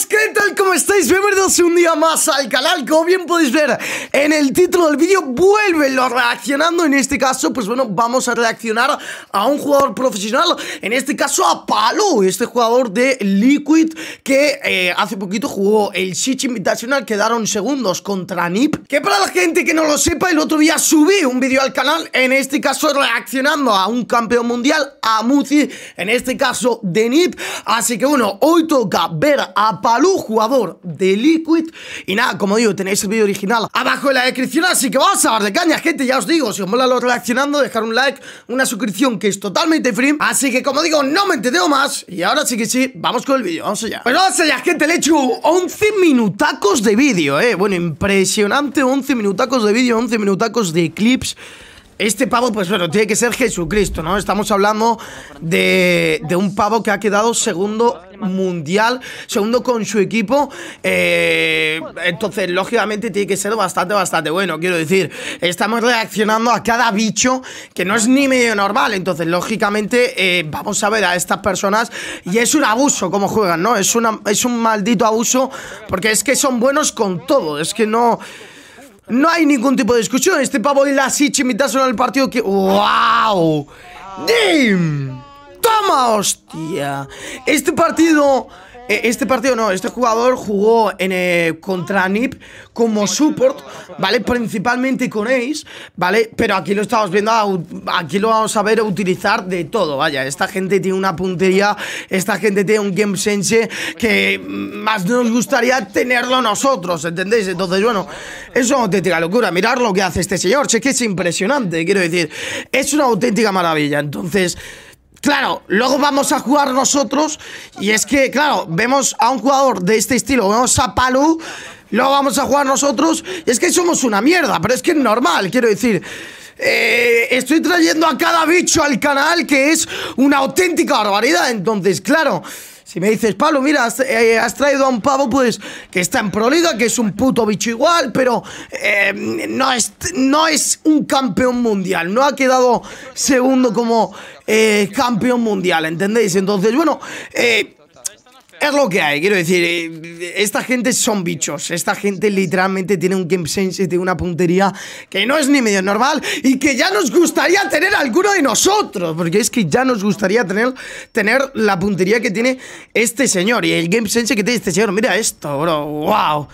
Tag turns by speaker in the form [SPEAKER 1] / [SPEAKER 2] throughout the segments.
[SPEAKER 1] was geht, denn ¿Cómo estáis? Bienvenidos un día más al canal Como bien podéis ver en el título del vídeo lo reaccionando En este caso, pues bueno, vamos a reaccionar A un jugador profesional En este caso a Palo Este jugador de Liquid Que eh, hace poquito jugó el Sitch Invitational Quedaron segundos contra Nip Que para la gente que no lo sepa El otro día subí un vídeo al canal En este caso reaccionando a un campeón mundial A Muzi, en este caso de Nip Así que bueno, hoy toca ver a Palú jugador de Liquid. Y nada, como digo, tenéis el vídeo original abajo en la descripción, así que vamos a dar de caña, gente, ya os digo, si os mola lo reaccionando, dejar un like, una suscripción que es totalmente free. Así que como digo, no me entendeo más. Y ahora sí que sí, vamos con el vídeo, vamos allá. Pues vamos allá, gente, le he hecho 11 minutacos de vídeo, eh. Bueno, impresionante, 11 minutacos de vídeo, 11 minutacos de clips. Este pavo, pues bueno, tiene que ser Jesucristo, ¿no? Estamos hablando de, un pavo que ha quedado segundo mundial, segundo con su equipo. Eh, entonces, lógicamente, tiene que ser bastante, bastante bueno. Quiero decir, estamos reaccionando a cada bicho que no es ni medio normal. Entonces, lógicamente, eh, vamos a ver a estas personas. Y es un abuso como juegan, ¿no? Es, una, es un maldito abuso porque es que son buenos con todo. Es que no... No hay ningún tipo de discusión. Este pavo y las mitad son el partido que... ¡Wow! ¡Dim! ¡Toma, hostia! Este partido eh, este partido no, este jugador jugó en, eh, contra NIP como support, ¿vale? Principalmente con Ace, ¿vale? Pero aquí lo estamos viendo, aquí lo vamos a ver utilizar de todo, vaya. Esta gente tiene una puntería, esta gente tiene un game sense que más nos gustaría tenerlo nosotros, ¿entendéis? Entonces, bueno, es una auténtica locura. Mirar lo que hace este señor, che, que es impresionante, quiero decir. Es una auténtica maravilla, entonces... Claro, luego vamos a jugar nosotros y es que, claro, vemos a un jugador de este estilo, vemos a Palu, luego vamos a jugar nosotros y es que somos una mierda, pero es que es normal, quiero decir. Eh, estoy trayendo a cada bicho al canal que es una auténtica barbaridad, entonces, claro. Si me dices, Pablo, mira, eh, has, traído a un pavo, pues, que está en Proliga, que es un puto bicho igual, pero eh, no, es, no es un campeón mundial, no ha quedado segundo como eh, campeón mundial, ¿entendéis? Entonces, bueno, es lo que hay, quiero decir, eh, esta gente son bichos, esta gente literalmente tiene un game sense, tiene una puntería que no es ni medio normal y que ya nos gustaría tener alguno de nosotros, porque es que ya nos gustaría tener, tener la puntería que tiene este señor y el game sense que tiene este señor, mira esto, bro, wow.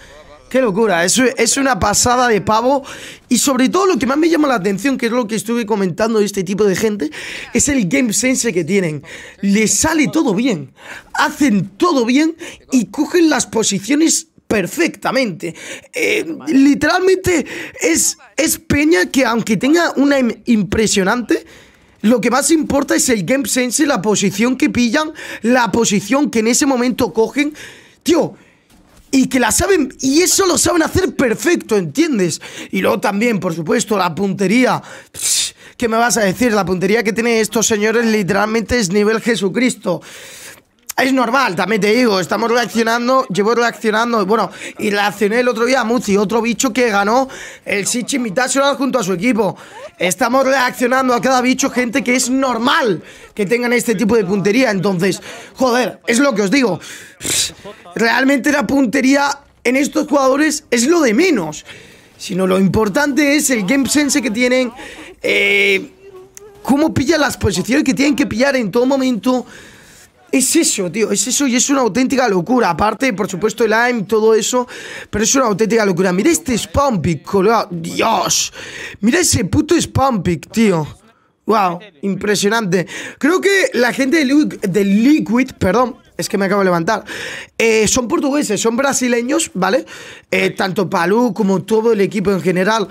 [SPEAKER 1] Qué locura, es, es una pasada de pavo y sobre todo lo que más me llama la atención, que es lo que estuve comentando de este tipo de gente, es el game sense que tienen. Les sale todo bien, hacen todo bien y cogen las posiciones perfectamente. Eh, literalmente es, es Peña que aunque tenga una impresionante... Lo que más importa es el game sense, la posición que pillan, la posición que en ese momento cogen. Tío, y que la saben, y eso lo saben hacer perfecto, ¿entiendes? Y luego también, por supuesto, la puntería. ¿Qué me vas a decir? La puntería que tienen estos señores literalmente es nivel Jesucristo. Es normal, también te digo, estamos reaccionando, llevo reaccionando, bueno, y reaccioné el otro día a Muzi, otro bicho que ganó el Sichi junto a su equipo. Estamos reaccionando a cada bicho, gente que es normal que tengan este tipo de puntería. Entonces, joder, es lo que os digo. Realmente la puntería en estos jugadores es lo de menos, sino lo importante es el game sense que tienen, eh, cómo pillan las posiciones que tienen que pillar en todo momento es eso, tío, es eso y es una auténtica locura. Aparte, por supuesto, el AIM, todo eso, pero es una auténtica locura. Mira este spam pick, Dios, mira ese puto spam tío. Wow, impresionante. Creo que la gente de Liquid perdón, es que me acabo de levantar. Eh, son portugueses, son brasileños, ¿vale? Eh, tanto Palú como todo el equipo en general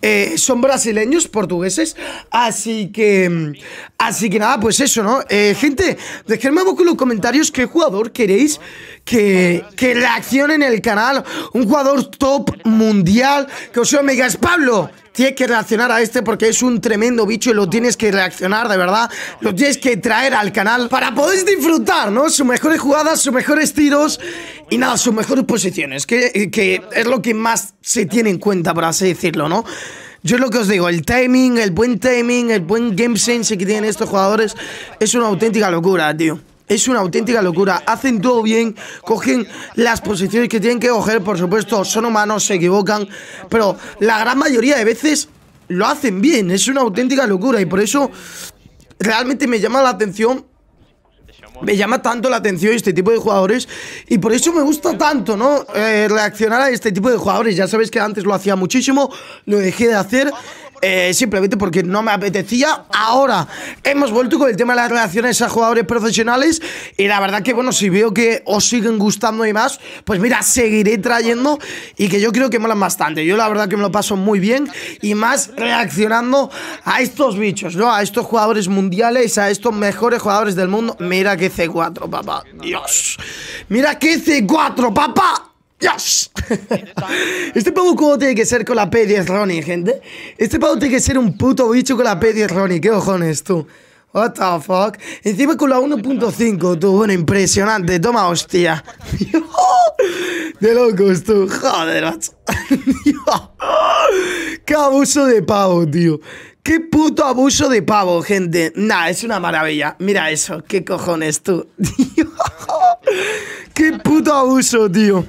[SPEAKER 1] eh, son brasileños, portugueses. Así que, mm, así que nada, pues eso, ¿no? gente, dejadme poco en los comentarios qué jugador queréis que, que la en el canal. Un jugador top mundial. Que os digáis, Pablo, tienes que reaccionar a este porque es un tremendo bicho y lo tienes que reaccionar, de verdad. Lo tienes que traer al canal para poder disfrutar, ¿no? Sus mejores jugadas, sus mejores tiros y nada, sus mejores posiciones, que, que es lo que más se tiene en cuenta, por así decirlo, ¿no? Yo es lo que os digo, el timing, el buen timing, el buen game sense que tienen estos jugadores es una auténtica locura, tío. Es una auténtica locura. Hacen todo bien, cogen las posiciones que tienen que coger, por supuesto, son humanos, se equivocan, pero la gran mayoría de veces lo hacen bien. Es una auténtica locura y por eso realmente me llama la atención me llama tanto la atención este tipo de jugadores y por eso me gusta tanto, ¿no? Eh, reaccionar a este tipo de jugadores. Ya sabéis que antes lo hacía muchísimo, lo dejé de hacer eh, simplemente porque no me apetecía. Ahora hemos vuelto con el tema de las relaciones a jugadores profesionales y la verdad que, bueno, si veo que os siguen gustando y más, pues mira, seguiré trayendo y que yo creo que molan bastante. Yo la verdad que me lo paso muy bien y más reaccionando a estos bichos, ¿no? A estos jugadores mundiales, a estos mejores jugadores del mundo. Mira que C4, papá. Dios. Mira que C4, papá. Dios. Este pavo cubo tiene que ser con la P10 Ronnie, gente. Este pavo tiene que ser un puto bicho con la P10 Ronnie. ¿Qué cojones tú? What the fuck? Encima con la 1.5, tú. Bueno, impresionante. Toma, hostia. De locos, tú. Joder, macho. Qué abuso de pavo, tío. Qué puto abuso de pavo, gente. Nah, es una maravilla. Mira eso. Qué cojones, tú. Qué puto abuso, tío.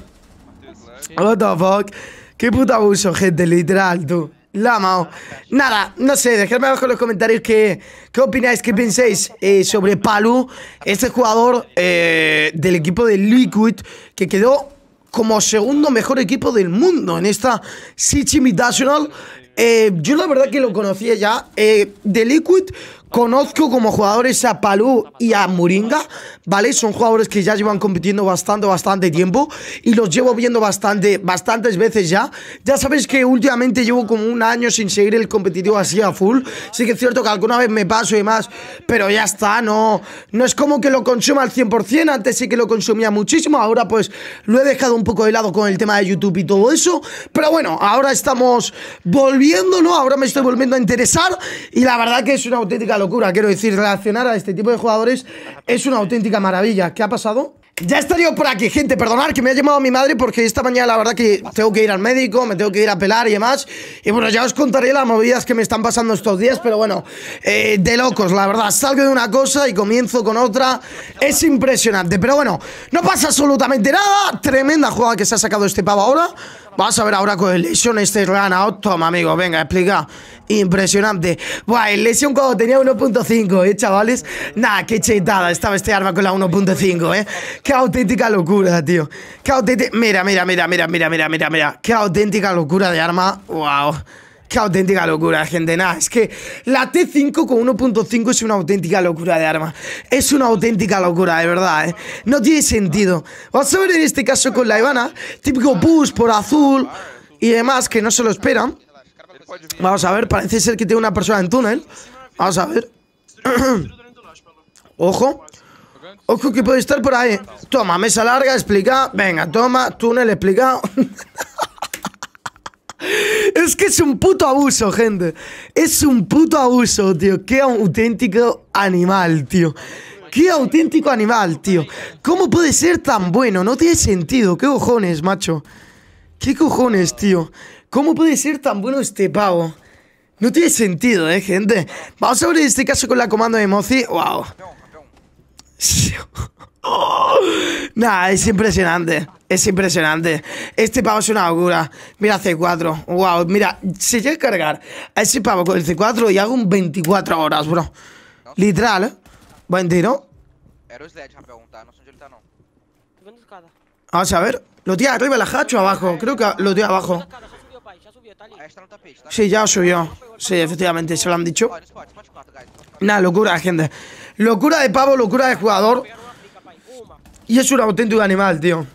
[SPEAKER 1] Qué puto abuso, gente, literal, tú. La mao. Nada, no sé, dejadme abajo en los comentarios qué, qué opináis, qué pensáis eh, sobre Palu, este jugador eh, del equipo de Liquid que quedó como segundo mejor equipo del mundo en esta city National. Eh, yo la verdad que lo conocía ya. de Liquid Conozco como jugadores a Palú y a Muringa, ¿vale? Son jugadores que ya llevan compitiendo bastante, bastante tiempo y los llevo viendo bastante, bastantes veces ya. Ya sabéis que últimamente llevo como un año sin seguir el competitivo así a full. Sí que es cierto que alguna vez me paso y más, pero ya está, no, no es como que lo consuma al 100%. Antes sí que lo consumía muchísimo, ahora pues lo he dejado un poco de lado con el tema de YouTube y todo eso. Pero bueno, ahora estamos volviendo, ¿no? Ahora me estoy volviendo a interesar y la verdad que es una auténtica locura, quiero decir, reaccionar a este tipo de jugadores es una auténtica maravilla. ¿Qué ha pasado? Ya estaría por aquí, gente, perdonad que me ha llamado mi madre porque esta mañana la verdad que tengo que ir al médico, me tengo que ir a pelar y demás. Y bueno, ya os contaré las movidas que me están pasando estos días, pero bueno, eh, de locos, la verdad. Salgo de una cosa y comienzo con otra. Es impresionante, pero bueno, no pasa absolutamente nada. Tremenda jugada que se ha sacado este pavo ahora. Vamos a ver ahora con el lesión este out Toma, amigo, venga, explica. Impresionante. Buah, el lesión cuando tenía 1.5, ¿eh, chavales? nada qué chetada estaba este arma con la 1.5, ¿eh? Qué auténtica locura, tío. Qué auténtica... Mira, mira, mira, mira, mira, mira, mira, mira. Qué auténtica locura de arma. Wow. Qué auténtica locura, gente. Nada, es que la T5 con 1.5 es una auténtica locura de arma. Es una auténtica locura, de verdad, ¿eh? No tiene sentido. Vamos a ver en este caso con la Ivana. Típico push por azul y demás que no se lo esperan. Vamos a ver, parece ser que tiene una persona en túnel. Vamos a ver. Ojo. Ojo que puede estar por ahí. Toma, mesa larga, explica. Venga, toma, túnel, explica. Es que es un puto abuso, gente. Es un puto abuso, tío. Qué auténtico animal, tío. Qué auténtico animal, tío. ¿Cómo puede ser tan bueno? No tiene sentido. ¿Qué cojones, macho? ¿Qué cojones, tío? ¿Cómo puede ser tan bueno este pavo? No tiene sentido, ¿eh, gente? Vamos a abrir este caso con la comando de Mozi. ¡Wow! Oh. Nah, es impresionante. Es impresionante. Este pavo es una locura. Mira C4. Wow, mira, Si llega a cargar a ese pavo con el C4 y hago un 24 horas, bro. Literal, ¿eh? Buen tiro. Vamos a ver. Lo tira arriba la hacha o abajo. Creo que lo tira abajo. Sí, ya subió. Sí, efectivamente, se lo han dicho. Nah, locura, gente. Locura de pavo, locura de jugador. Y es un auténtico animal, tío.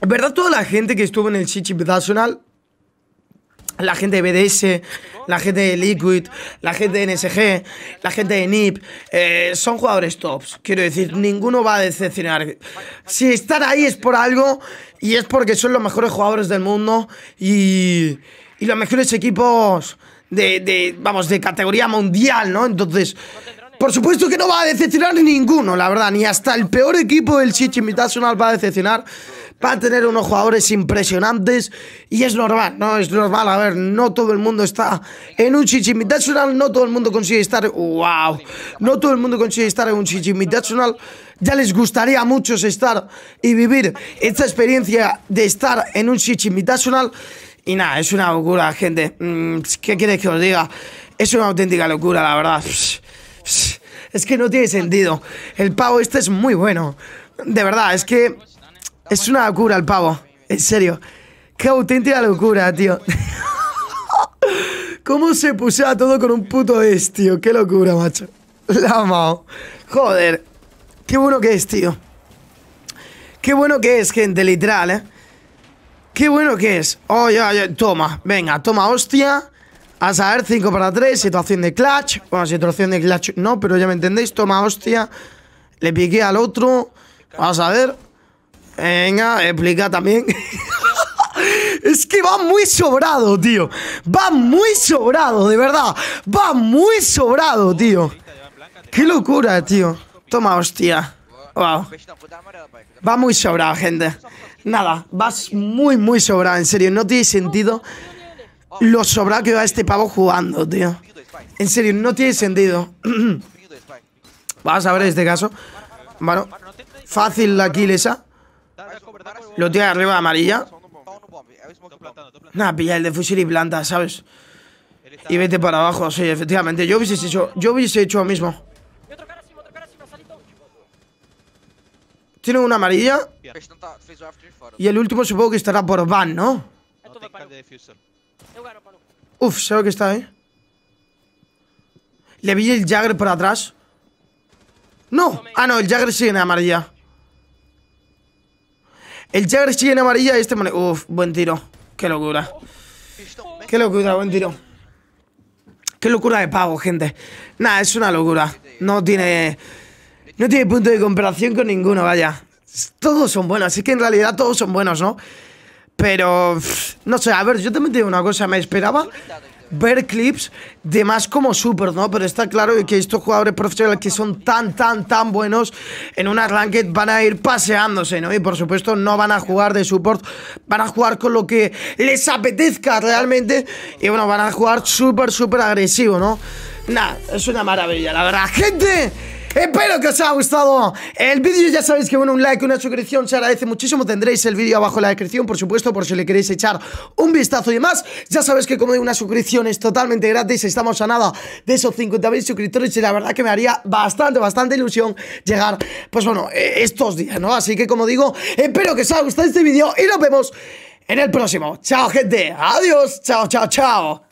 [SPEAKER 1] En verdad, toda la gente que estuvo en el City Nacional, la gente de BDS, la gente de Liquid, la gente de NSG, la gente de NIP, eh, son jugadores tops. Quiero decir, ninguno va a decepcionar. Si están ahí es por algo y es porque son los mejores jugadores del mundo y, y los mejores equipos de, de, vamos, de categoría mundial, ¿no? Entonces, por supuesto que no va a decepcionar ninguno, la verdad. Ni hasta el peor equipo del Chichi Invitational va a decepcionar. Va a tener unos jugadores impresionantes y es normal, ¿no? Es normal. A ver, no todo el mundo está en un Chichi no todo el mundo consigue estar. ¡Wow! No todo el mundo consigue estar en un Chichi Ya les gustaría a muchos estar y vivir esta experiencia de estar en un Chichi Y nada, es una locura, gente. Mm, ¿Qué quieres que os diga? Es una auténtica locura, la verdad. Es que no tiene sentido. El pavo este es muy bueno. De verdad, es que es una locura el pavo. En serio. Qué auténtica locura, tío. ¿Cómo se a todo con un puto este tío? Qué locura, macho. La amado. Joder. Qué bueno que es, tío. Qué bueno que es, gente, literal, ¿eh? Qué bueno que es. Oh, ya, ya. Toma, venga, toma, hostia. A saber, 5 para 3, situación de clutch. Bueno, situación de clutch no, pero ya me entendéis. Toma hostia. Le piqué al otro. Vamos a ver. Venga, explica también. es que va muy sobrado, tío. Va muy sobrado, de verdad. Va muy sobrado, tío. Qué locura, tío. Toma hostia. Wow. Va muy sobrado, gente. Nada, vas muy, muy sobrado, en serio. No tiene sentido lo sobra que va este pavo jugando, tío. En serio, no tiene sentido. Vamos a ver este caso. Bueno, fácil la kill esa. Lo tiene arriba amarilla. Nada, pilla el de fusil y planta, ¿sabes? Y vete para abajo, sí, efectivamente. Yo hubiese hecho, yo hubiese hecho lo mismo. Tiene una amarilla. Y el último supongo que estará por van, ¿no? Uf, sé lo que está, ahí eh. Le vi el Jagger por atrás. No. Ah, no, el Jagger sigue en amarilla. El Jagger sigue en amarilla y este... Uf, buen tiro. Qué locura. Qué locura, buen tiro. Qué locura de pago, gente. Nada, es una locura. No tiene... No tiene punto de comparación con ninguno, vaya. Todos son buenos. así que en realidad todos son buenos, ¿no? Pero, no sé, a ver, yo también te digo una cosa, me esperaba ver clips de más como super, ¿no? Pero está claro que estos jugadores profesionales que son tan, tan, tan buenos en una ranked van a ir paseándose, ¿no? Y por supuesto no van a jugar de support, van a jugar con lo que les apetezca realmente y bueno, van a jugar súper, súper agresivo, ¿no? Nada, es una maravilla, la verdad, gente. Espero que os haya gustado el vídeo. Ya sabéis que, bueno, un like, una suscripción se agradece muchísimo. Tendréis el vídeo abajo en la descripción, por supuesto, por si le queréis echar un vistazo y demás. Ya sabéis que, como digo, una suscripción es totalmente gratis. Estamos a nada de esos 50.000 suscriptores y la verdad que me haría bastante, bastante ilusión llegar, pues bueno, e, estos días, ¿no? Así que, como digo, espero que os haya gustado este vídeo y nos vemos en el próximo. Chao, gente. Adiós. Chao, chao, chao.